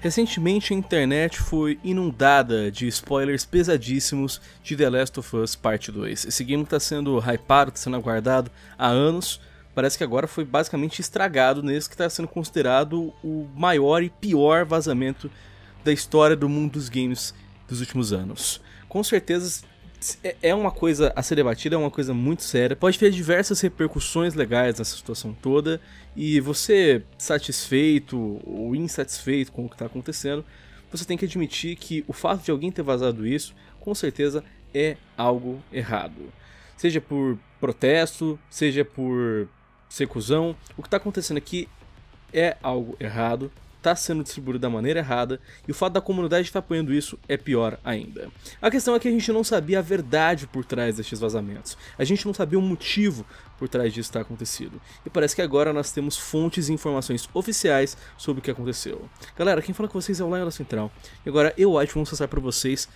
Recentemente a internet foi inundada de spoilers pesadíssimos de The Last of Us Parte 2. Esse game está sendo hypado, está sendo aguardado há anos. Parece que agora foi basicamente estragado nesse que está sendo considerado o maior e pior vazamento da história do mundo dos games dos últimos anos. Com certeza é, é uma coisa a ser debatida, é uma coisa muito séria. Pode ter diversas repercussões legais nessa situação toda. E você, satisfeito ou insatisfeito com o que está acontecendo, você tem que admitir que o fato de alguém ter vazado isso, com certeza, é algo errado. Seja por protesto, seja por secusão, o que está acontecendo aqui é algo errado está sendo distribuído da maneira errada e o fato da comunidade estar tá apoiando isso é pior ainda. A questão é que a gente não sabia a verdade por trás destes vazamentos, a gente não sabia o motivo por trás disso estar acontecido. E parece que agora nós temos fontes e informações oficiais sobre o que aconteceu. Galera, quem fala com vocês é o Lionel Central. E agora eu acho que vamos passar para vocês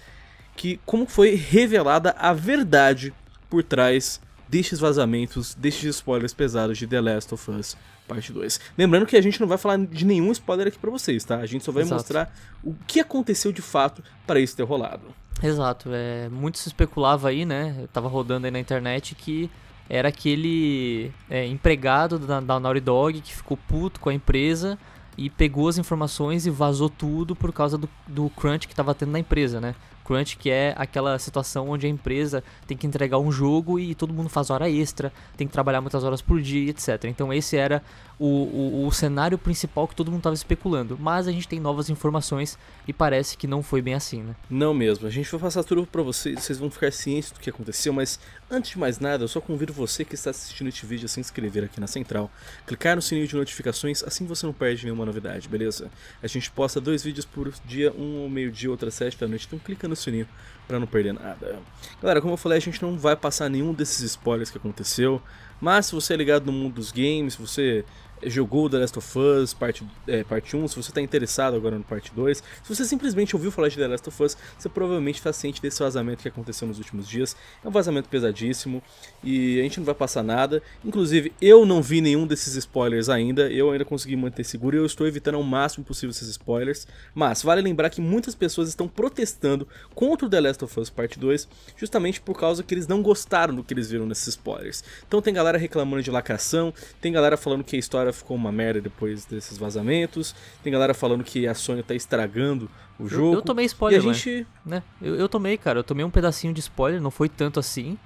que como foi revelada a verdade por trás destes vazamentos, destes spoilers pesados de The Last of Us Parte 2. Lembrando que a gente não vai falar de nenhum spoiler aqui para vocês, tá? A gente só vai Exato. mostrar o que aconteceu de fato para isso ter rolado. Exato, é, muito se especulava aí, né? Eu tava rodando aí na internet que era aquele é, empregado da, da Naughty Dog que ficou puto com a empresa e pegou as informações e vazou tudo por causa do, do crunch que estava tendo na empresa, né? Crunch, que é aquela situação onde a empresa tem que entregar um jogo e todo mundo faz hora extra, tem que trabalhar muitas horas por dia, etc. Então esse era o, o, o, cenário principal que todo mundo estava especulando. Mas a gente tem novas informações e parece que não foi bem assim, né? Não mesmo. A gente vai passar tudo para vocês, vocês vão ficar cientes do que aconteceu, mas antes de mais nada, eu só convido você que está assistindo este vídeo a se inscrever aqui na Central, clicar no sininho de notificações, assim você não perde nenhuma novidade, beleza? A gente posta dois vídeos por dia, um ao meio-dia, outro às sete da noite, então clica no sininho para não perder nada. Galera, como eu falei, a gente não vai passar nenhum desses spoilers que aconteceu, mas se você é ligado no mundo dos games, se você jogou The Last of Us parte, é, parte 1, se você está interessado agora no parte 2, se você simplesmente ouviu falar de The Last of Us, você provavelmente está ciente desse vazamento que aconteceu nos últimos dias. É um vazamento pesadíssimo e a gente não vai passar nada. Inclusive, eu não vi nenhum desses spoilers ainda, eu ainda consegui manter seguro e eu estou evitando ao máximo possível esses spoilers. Mas vale lembrar que muitas pessoas estão protestando contra o The Last of Us parte 2 justamente por causa que eles não gostaram do que eles viram nesses spoilers. Então tem galera reclamando de lacração, tem galera falando que a história galera ficou uma merda depois desses vazamentos. Tem galera falando que a Sony tá estragando o jogo. Eu, eu tomei spoiler, e a gente... Né? né? Eu, eu tomei, cara. Eu tomei um pedacinho de spoiler, não foi tanto assim.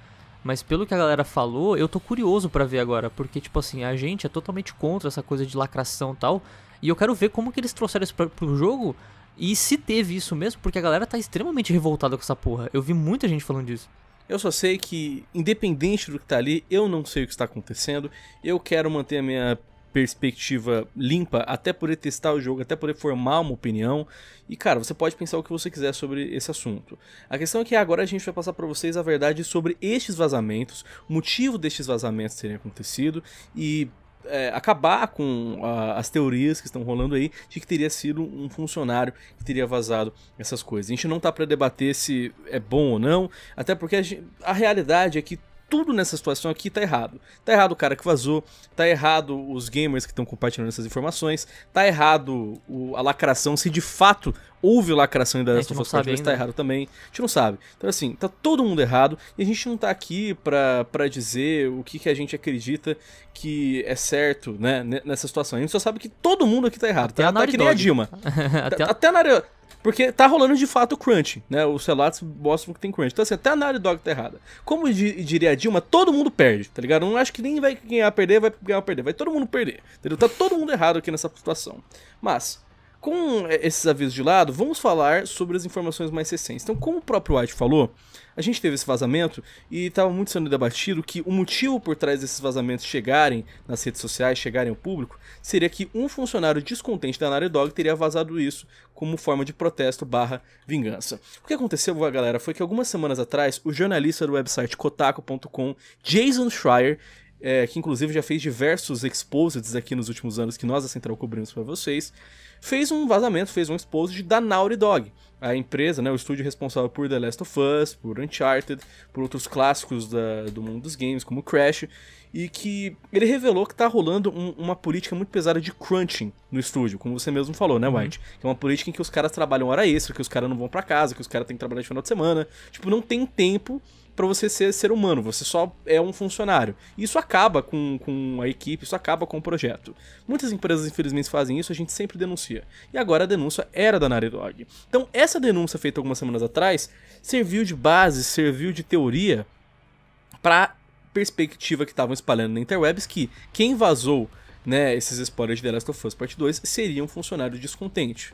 Mas pelo que a galera falou, eu tô curioso para ver agora. Porque, tipo assim, a gente é totalmente contra essa coisa de lacração e tal. E eu quero ver como que eles trouxeram isso pra, pro jogo e se teve isso mesmo, porque a galera tá extremamente revoltada com essa porra. Eu vi muita gente falando disso. Eu só sei que, independente do que tá ali, eu não sei o que está acontecendo. Eu quero manter a minha perspectiva limpa, até poder testar o jogo, até poder formar uma opinião. E cara, você pode pensar o que você quiser sobre esse assunto. A questão é que agora a gente vai passar para vocês a verdade sobre estes vazamentos, o motivo destes vazamentos terem acontecido e é, acabar com a, as teorias que estão rolando aí de que teria sido um funcionário que teria vazado essas coisas. A gente não tá para debater se é bom ou não, até porque a, gente, a realidade é que tudo nessa situação aqui tá errado. Tá errado o cara que vazou, tá errado os gamers que estão compartilhando essas informações, tá errado o, a lacração, se de fato houve lacração é, tá ainda Last of Us tá errado também. A gente não sabe. Então, assim, tá todo mundo errado e a gente não tá aqui pra, pra dizer o que, que a gente acredita que é certo, né, nessa situação. A gente só sabe que todo mundo aqui tá errado. Até tá, a tá que nem a Dilma. até, tá, a... até na porque tá rolando de fato crunch, né? Os relatos mostram que tem crunch. Então, assim, até a Naughty Dog tá errada. Como diria a Dilma, todo mundo perde, tá ligado? Eu não acho que nem vai ganhar perder, vai ganhar perder. Vai todo mundo perder, entendeu? Tá todo mundo errado aqui nessa situação. Mas, com esses avisos de lado, vamos falar sobre as informações mais recentes. Então, como o próprio White falou, a gente teve esse vazamento e estava muito sendo debatido que o motivo por trás desses vazamentos chegarem nas redes sociais, chegarem ao público, seria que um funcionário descontente da Naughty Dog teria vazado isso como forma de protesto barra vingança. O que aconteceu, galera, foi que algumas semanas atrás, o jornalista do website Kotaku.com, Jason Schreier, é, que inclusive já fez diversos exposits aqui nos últimos anos que nós da Central cobrimos para vocês, fez um vazamento, fez um exposit da Naughty Dog, a empresa, né, o estúdio responsável por The Last of Us, por Uncharted, por outros clássicos da, do mundo dos games, como Crash, e que ele revelou que está rolando um, uma política muito pesada de crunching no estúdio, como você mesmo falou, né, uhum. White? Uhum. Que é uma política em que os caras trabalham hora extra, que os caras não vão para casa, que os caras têm que trabalhar de final de semana. Tipo, não tem tempo para você ser ser humano, você só é um funcionário. Isso acaba com, com a equipe, isso acaba com o projeto. Muitas empresas, infelizmente, fazem isso, a gente sempre denuncia. E agora a denúncia era da Naughty Dog. Então, essa denúncia feita algumas semanas atrás serviu de base, serviu de teoria para perspectiva que estavam espalhando na interwebs que quem vazou né, esses spoilers de The Last of Us Part 2 seria um funcionário descontente.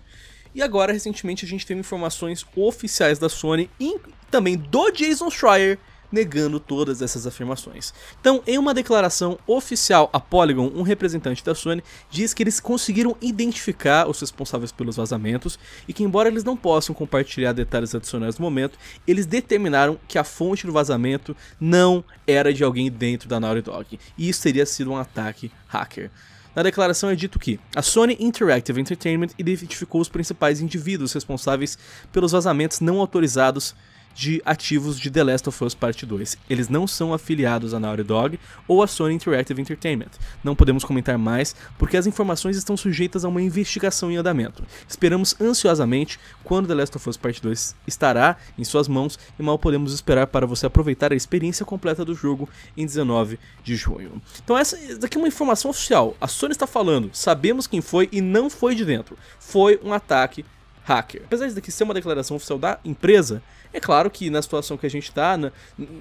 E agora, recentemente, a gente teve informações oficiais da Sony e também do Jason Schreier negando todas essas afirmações. Então, em uma declaração oficial a Polygon, um representante da Sony diz que eles conseguiram identificar os responsáveis pelos vazamentos e que, embora eles não possam compartilhar detalhes adicionais no momento, eles determinaram que a fonte do vazamento não era de alguém dentro da Naughty Dog, e isso teria sido um ataque hacker. Na declaração é dito que a Sony Interactive Entertainment identificou os principais indivíduos responsáveis pelos vazamentos não autorizados de ativos de The Last of Us Part 2. Eles não são afiliados à Naughty Dog ou à Sony Interactive Entertainment. Não podemos comentar mais porque as informações estão sujeitas a uma investigação em andamento. Esperamos ansiosamente quando The Last of Us Part 2 estará em suas mãos e mal podemos esperar para você aproveitar a experiência completa do jogo em 19 de junho. Então essa daqui é uma informação oficial. A Sony está falando, sabemos quem foi e não foi de dentro. Foi um ataque hacker. Apesar disso aqui ser uma declaração oficial da empresa, é claro que na situação que a gente tá,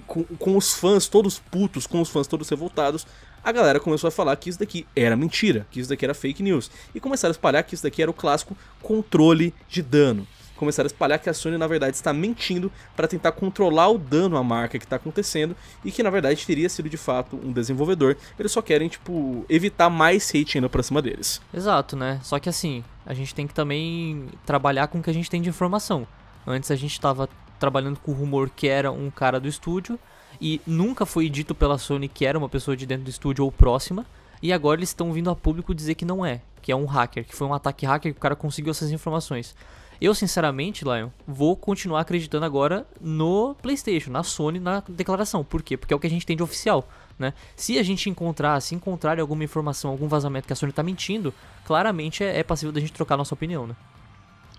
com, com os fãs todos putos, com os fãs todos revoltados, a galera começou a falar que isso daqui era mentira, que isso daqui era fake news, e começaram a espalhar que isso daqui era o clássico controle de dano começaram a espalhar que a Sony na verdade está mentindo para tentar controlar o dano à marca que está acontecendo e que na verdade teria sido de fato um desenvolvedor. Eles só querem, tipo, evitar mais hate indo para cima deles. Exato, né? Só que assim, a gente tem que também trabalhar com o que a gente tem de informação. Antes a gente estava trabalhando com o rumor que era um cara do estúdio e nunca foi dito pela Sony que era uma pessoa de dentro do estúdio ou próxima. E agora eles estão vindo a público dizer que não é, que é um hacker, que foi um ataque hacker que o cara conseguiu essas informações. Eu, sinceramente, Lion, vou continuar acreditando agora no PlayStation, na Sony, na declaração. Por quê? Porque é o que a gente tem de oficial. Né? Se a gente encontrar, se encontrar alguma informação, algum vazamento que a Sony está mentindo, claramente é, é, passível da gente trocar nossa opinião, né?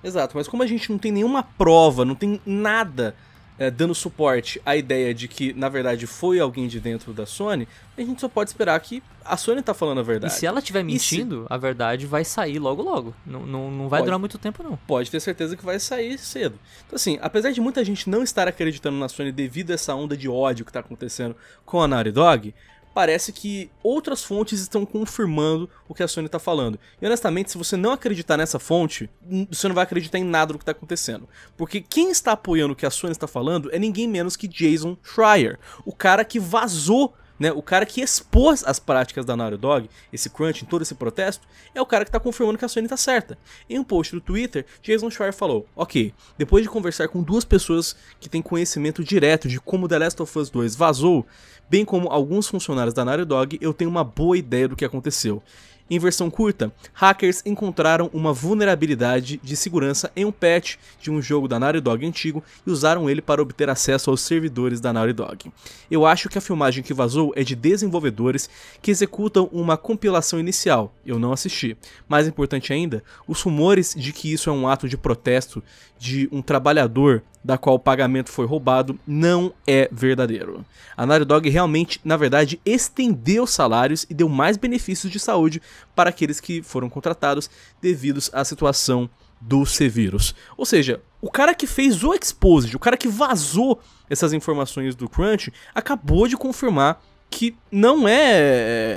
Exato, mas como a gente não tem nenhuma prova, não tem nada é, dando suporte à ideia de que, na verdade, foi alguém de dentro da Sony, a gente só pode esperar que a Sony tá falando a verdade. E se ela estiver mentindo, se... a verdade vai sair logo logo. Não, não, não vai pode, durar muito tempo, não. Pode ter certeza que vai sair cedo. Então, assim, apesar de muita gente não estar acreditando na Sony devido a essa onda de ódio que tá acontecendo com a Naughty Dog, parece que outras fontes estão confirmando o que a Sony está falando. E honestamente, se você não acreditar nessa fonte, você não vai acreditar em nada do que está acontecendo. Porque quem está apoiando o que a Sony está falando é ninguém menos que Jason Schreier, o cara que vazou né? O cara que expôs as práticas da Naughty Dog, esse crunch, todo esse protesto, é o cara que está confirmando que a Sony está certa. Em um post do Twitter, Jason Schreier falou: Ok, depois de conversar com duas pessoas que têm conhecimento direto de como The Last of Us 2 vazou, bem como alguns funcionários da Naughty Dog, eu tenho uma boa ideia do que aconteceu. Em versão curta, hackers encontraram uma vulnerabilidade de segurança em um patch de um jogo da Naughty Dog antigo e usaram ele para obter acesso aos servidores da Naughty Dog. Eu acho que a filmagem que vazou é de desenvolvedores que executam uma compilação inicial, eu não assisti. Mais importante ainda, os rumores de que isso é um ato de protesto de um trabalhador da qual o pagamento foi roubado não é verdadeiro. A Naughty Dog realmente, na verdade, estendeu salários e deu mais benefícios de saúde para aqueles que foram contratados devidos à situação do Severus. Ou seja, o cara que fez o exposed, o cara que vazou essas informações do Crunch, acabou de confirmar que não é,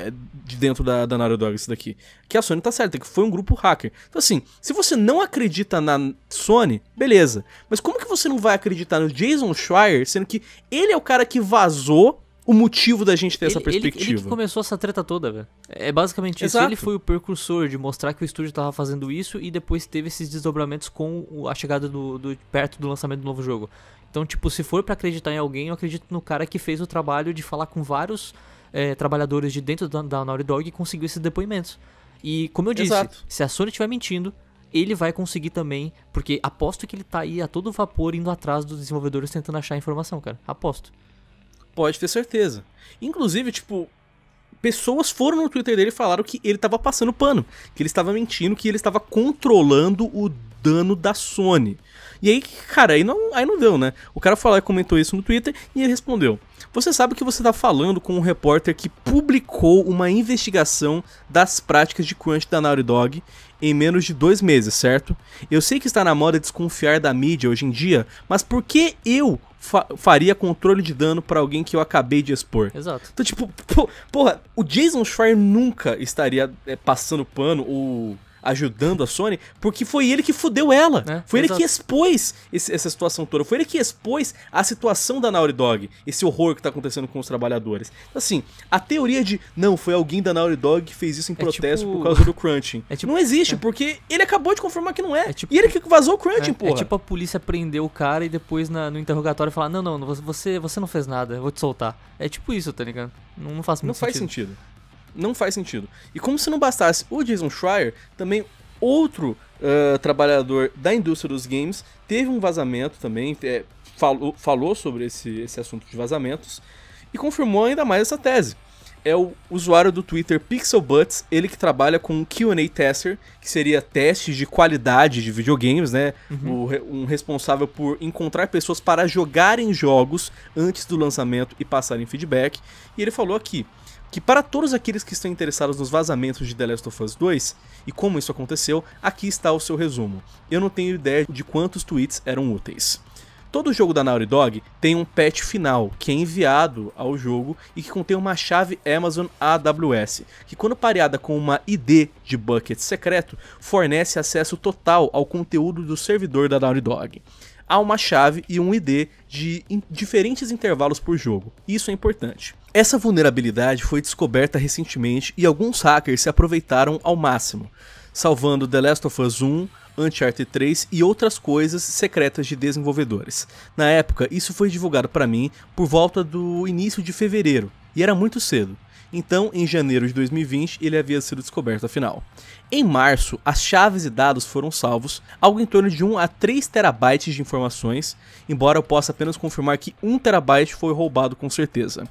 é de dentro da, da Naughty isso daqui. Que a Sony tá certa, que foi um grupo hacker. Então assim, se você não acredita na Sony, beleza. Mas como que você não vai acreditar no Jason Schreier, sendo que ele é o cara que vazou o motivo da gente ter ele, essa perspectiva? Ele, ele, que começou essa treta toda, velho. É basicamente Exato. isso. Ele foi o precursor de mostrar que o estúdio tava fazendo isso e depois teve esses desdobramentos com a chegada do, do perto do lançamento do novo jogo. Então, tipo, se for para acreditar em alguém, eu acredito no cara que fez o trabalho de falar com vários é, trabalhadores de dentro da, da Naughty Dog e conseguiu esses depoimentos. E, como eu disse, Exato. se a Sony estiver mentindo, ele vai conseguir também, porque aposto que ele tá aí a todo vapor indo atrás dos desenvolvedores tentando achar informação, cara. Aposto. Pode ter certeza. Inclusive, tipo, pessoas foram no Twitter dele e falaram que ele estava passando pano, que ele estava mentindo, que ele estava controlando o dano da Sony. E aí, cara, aí não, aí não deu, né? O cara falou, comentou isso no Twitter e ele respondeu: Você sabe que você está falando com um repórter que publicou uma investigação das práticas de crunch da Naughty Dog em menos de dois meses, certo? Eu sei que está na moda desconfiar da mídia hoje em dia, mas por que eu fa faria controle de dano para alguém que eu acabei de expor? Exato. Então, tipo, porra, o Jason Schreier nunca estaria é, passando pano ou ajudando a Sony, porque foi ele que fudeu ela. É, foi exato. ele que expôs esse, essa situação toda. Foi ele que expôs a situação da Naughty Dog, esse horror que tá acontecendo com os trabalhadores. Assim, a teoria de não, foi alguém da Naughty Dog que fez isso em é protesto tipo... por causa do crunching. É tipo... Não existe, é. porque ele acabou de confirmar que não é. é tipo... E ele que vazou o crunching, pô. É, é tipo a polícia prendeu o cara e depois na, no interrogatório falar: não, não, você, você não fez nada, eu vou te soltar. É tipo isso, tá ligado? Não, não faz muito não sentido. Não faz sentido. Não faz sentido. E como se não bastasse o Jason Schreier, também outro uh, trabalhador da indústria dos games teve um vazamento também, é, falou, falou sobre esse, esse assunto de vazamentos e confirmou ainda mais essa tese. É o usuário do Twitter Pixelbutts, ele que trabalha com o QA Tester, que seria testes de qualidade de videogames, né? Uhum. O, um responsável por encontrar pessoas para jogarem jogos antes do lançamento e passarem feedback. E ele falou aqui que para todos aqueles que estão interessados nos vazamentos de The Last of Us 2 e como isso aconteceu, aqui está o seu resumo. Eu não tenho ideia de quantos tweets eram úteis. Todo jogo da Naughty Dog tem um patch final que é enviado ao jogo e que contém uma chave Amazon AWS, que quando pareada com uma ID de bucket secreto, fornece acesso total ao conteúdo do servidor da Naughty Dog há uma chave e um ID de in diferentes intervalos por jogo. Isso é importante. Essa vulnerabilidade foi descoberta recentemente e alguns hackers se aproveitaram ao máximo, salvando The Last of Us 1, Uncharted 3 e outras coisas secretas de desenvolvedores. Na época, isso foi divulgado para mim por volta do início de fevereiro, e era muito cedo. Então, em janeiro de 2020, ele havia sido descoberto afinal. Em março, as chaves e dados foram salvos, algo em torno de 1 a 3 terabytes de informações, embora eu possa apenas confirmar que 1 terabyte foi roubado com certeza.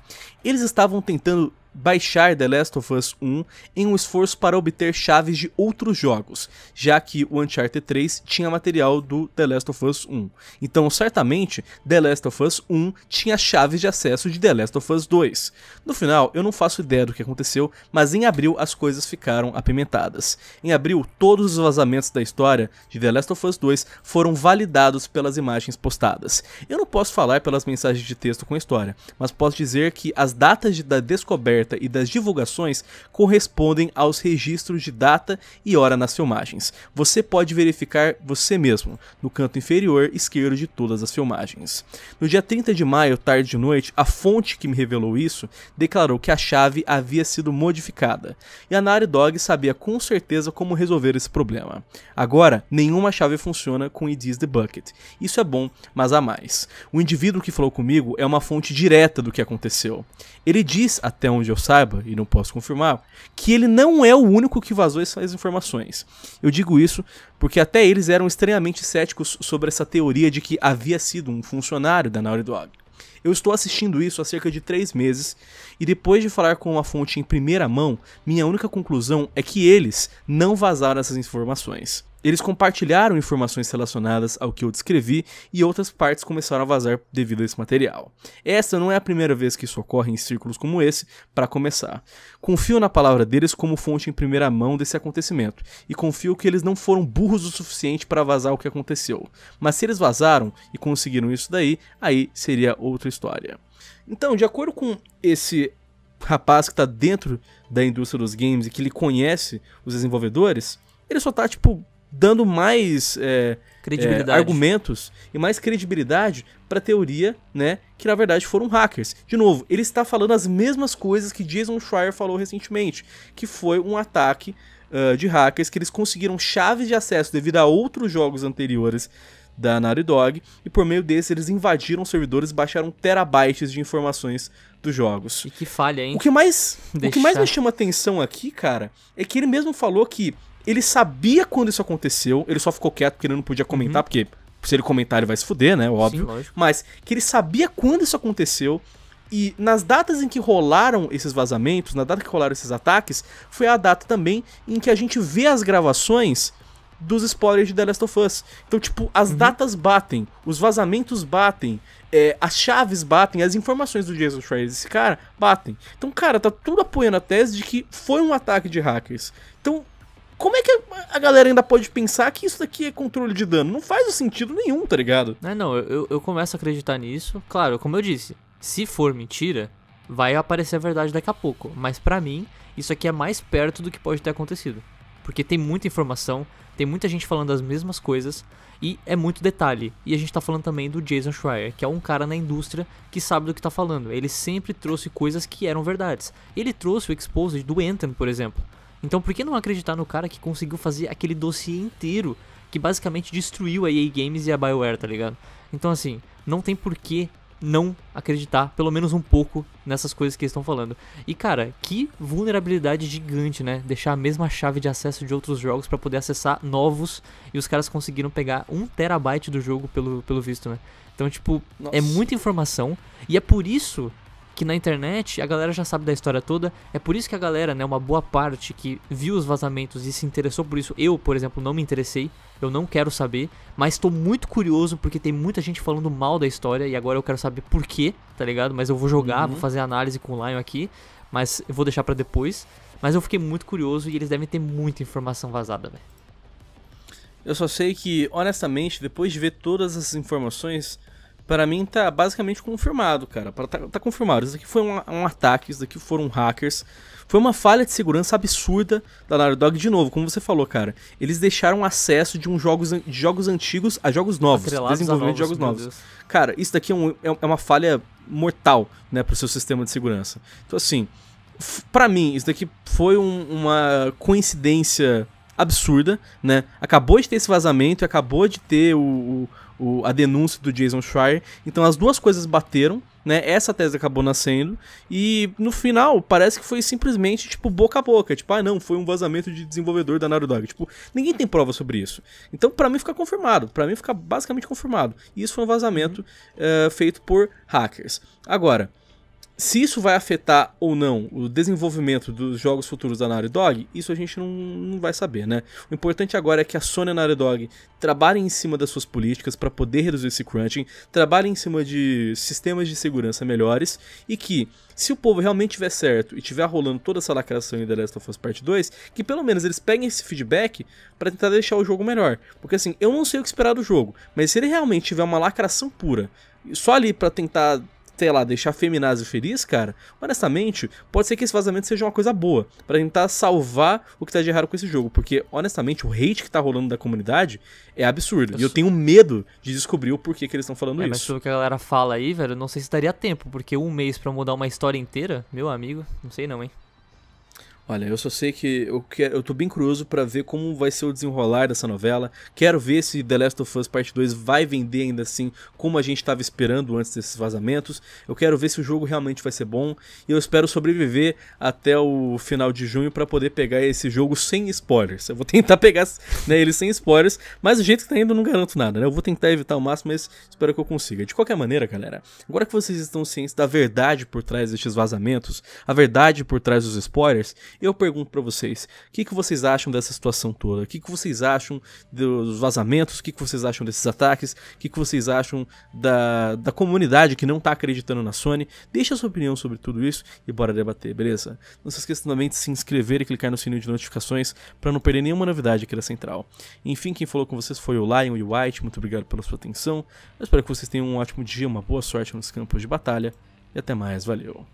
Eles estavam tentando baixar The Last of Us 1 em um esforço para obter chaves de outros jogos, já que o Uncharted 3 tinha material do The Last of Us 1. Então, certamente, The Last of Us 1 tinha chaves de acesso de The Last of Us 2. No final, eu não faço ideia do que aconteceu, mas em abril as coisas ficaram apimentadas. Em abril, todos os vazamentos da história de The Last of Us 2 foram validados pelas imagens postadas. Eu não posso falar pelas mensagens de texto com a história, mas posso dizer que as datas da descoberta e das divulgações correspondem aos registros de data e hora nas filmagens. Você pode verificar você mesmo no canto inferior esquerdo de todas as filmagens. No dia 30 de maio, tarde de noite, a fonte que me revelou isso declarou que a chave havia sido modificada e a Naughty Dog sabia com certeza como resolver esse problema. Agora, nenhuma chave funciona com IDs The Bucket. Isso é bom, mas há mais. O indivíduo que falou comigo é uma fonte direta do que aconteceu. Ele diz, até onde eu eu saiba, e não posso confirmar, que ele não é o único que vazou essas informações. Eu digo isso porque até eles eram estranhamente céticos sobre essa teoria de que havia sido um funcionário da Naughty Dog. Eu estou assistindo isso há cerca de três meses e depois de falar com uma fonte em primeira mão, minha única conclusão é que eles não vazaram essas informações. Eles compartilharam informações relacionadas ao que eu descrevi e outras partes começaram a vazar devido a esse material. Essa não é a primeira vez que isso ocorre em círculos como esse, para começar. Confio na palavra deles como fonte em primeira mão desse acontecimento, e confio que eles não foram burros o suficiente para vazar o que aconteceu. Mas se eles vazaram e conseguiram isso daí, aí seria outra história. Então, de acordo com esse rapaz que está dentro da indústria dos games e que ele conhece os desenvolvedores, ele só está tipo, dando mais é, é, argumentos e mais credibilidade para a teoria, né, que na verdade foram hackers. De novo, ele está falando as mesmas coisas que Jason Schreier falou recentemente, que foi um ataque uh, de hackers que eles conseguiram chaves de acesso devido a outros jogos anteriores da Naughty Dog e por meio desse eles invadiram servidores e baixaram terabytes de informações dos jogos. E que falha, hein? O que mais, o que mais me chama atenção aqui, cara, é que ele mesmo falou que ele sabia quando isso aconteceu, ele só ficou quieto porque ele não podia comentar, uhum. porque se ele comentar ele vai se fuder, né? Óbvio. Sim, Mas que ele sabia quando isso aconteceu. E nas datas em que rolaram esses vazamentos, na data que rolaram esses ataques, foi a data também em que a gente vê as gravações dos spoilers de The Last of Us. Então, tipo, as uhum. datas batem, os vazamentos batem, é, as chaves batem, as informações do Jason Schreier desse cara batem. Então, cara, tá tudo apoiando a tese de que foi um ataque de hackers. Então, como é que a galera ainda pode pensar que isso daqui é controle de dano? Não faz sentido nenhum, tá ligado? É, não, não, eu, eu começo a acreditar nisso. Claro, como eu disse, se for mentira, vai aparecer a verdade daqui a pouco. Mas para mim, isso aqui é mais perto do que pode ter acontecido. Porque tem muita informação, tem muita gente falando as mesmas coisas e é muito detalhe. E a gente tá falando também do Jason Schreier, que é um cara na indústria que sabe do que tá falando. Ele sempre trouxe coisas que eram verdades. Ele trouxe o Exposed do Anthem, por exemplo. Então por que não acreditar no cara que conseguiu fazer aquele dossiê inteiro que basicamente destruiu a EA Games e a BioWare, tá ligado? Então assim, não tem por que não acreditar, pelo menos um pouco, nessas coisas que eles estão falando. E cara, que vulnerabilidade gigante, né? Deixar a mesma chave de acesso de outros jogos para poder acessar novos e os caras conseguiram pegar um terabyte do jogo pelo, pelo visto, né? Então, tipo, é Nossa. é muita informação e é por isso que na internet a galera já sabe da história toda. É por isso que a galera, né, uma boa parte que viu os vazamentos e se interessou por isso, eu, por exemplo, não me interessei, eu não quero saber, mas estou muito curioso porque tem muita gente falando mal da história e agora eu quero saber por quê, tá ligado? Mas eu vou jogar, uhum. vou fazer análise com o Lion aqui, mas eu vou deixar para depois. Mas eu fiquei muito curioso e eles devem ter muita informação vazada, velho. Eu só sei que, honestamente, depois de ver todas as informações, para mim tá basicamente confirmado, cara. Tá, tá confirmado. Isso aqui foi um, um, ataque, isso daqui foram hackers. Foi uma falha de segurança absurda da Naughty Dog de novo, como você falou, cara. Eles deixaram acesso de, um jogos, de jogos antigos a jogos novos, Atrelados desenvolvimento novos, de jogos novos. Deus. Cara, isso daqui é, um, é, é, uma falha mortal, né, pro seu sistema de segurança. Então assim, para mim, isso daqui foi um, uma coincidência absurda, né? Acabou de ter esse vazamento, acabou de ter o, o, o a denúncia do Jason Schreier, então as duas coisas bateram, né? Essa tese acabou nascendo e no final parece que foi simplesmente tipo boca a boca, tipo, ah, não, foi um vazamento de desenvolvedor da Naughty Tipo, ninguém tem prova sobre isso. Então, para mim fica confirmado, para mim fica basicamente confirmado. E isso foi um vazamento uh, feito por hackers. Agora, se isso vai afetar ou não o desenvolvimento dos jogos futuros da Naughty Dog, isso a gente não, não vai saber, né? O importante agora é que a Sony e a Naughty Dog trabalhem em cima das suas políticas para poder reduzir esse crunching, trabalhem em cima de sistemas de segurança melhores e que, se o povo realmente tiver certo e tiver rolando toda essa lacração em The Last of Us Part 2, que pelo menos eles peguem esse feedback para tentar deixar o jogo melhor. Porque assim, eu não sei o que esperar do jogo, mas se ele realmente tiver uma lacração pura, só ali para tentar sei lá, deixar a feminazi feliz, cara, honestamente, pode ser que esse vazamento seja uma coisa boa, para tentar salvar o que tá de errado com esse jogo, porque, honestamente, o hate que tá rolando da comunidade é absurdo, eu e eu tenho medo de descobrir o porquê que eles estão falando é, isso. Mas tudo que a galera fala aí, velho, não sei se daria tempo, porque um mês para mudar uma história inteira, meu amigo, não sei não, hein. Olha, eu só sei que eu, quero, eu tô bem curioso para ver como vai ser o desenrolar dessa novela. Quero ver se The Last of Us Part 2 vai vender ainda assim como a gente estava esperando antes desses vazamentos. Eu quero ver se o jogo realmente vai ser bom e eu espero sobreviver até o final de junho para poder pegar esse jogo sem spoilers. Eu vou tentar pegar né, ele sem spoilers, mas do jeito que tá indo não garanto nada, né? Eu vou tentar evitar o máximo, mas espero que eu consiga. De qualquer maneira, galera, agora que vocês estão cientes da verdade por trás destes vazamentos, a verdade por trás dos spoilers, eu pergunto para vocês, o que, que vocês acham dessa situação toda? O que, que vocês acham dos vazamentos? O que, que vocês acham desses ataques? O que, que vocês acham da, da comunidade que não tá acreditando na Sony? Deixa a sua opinião sobre tudo isso e bora debater, beleza? Não se esqueça também de se inscrever e clicar no sininho de notificações para não perder nenhuma novidade aqui da Central. Enfim, quem falou com vocês foi o Lion e o White, muito obrigado pela sua atenção. Eu espero que vocês tenham um ótimo dia, uma boa sorte nos campos de batalha e até mais, valeu!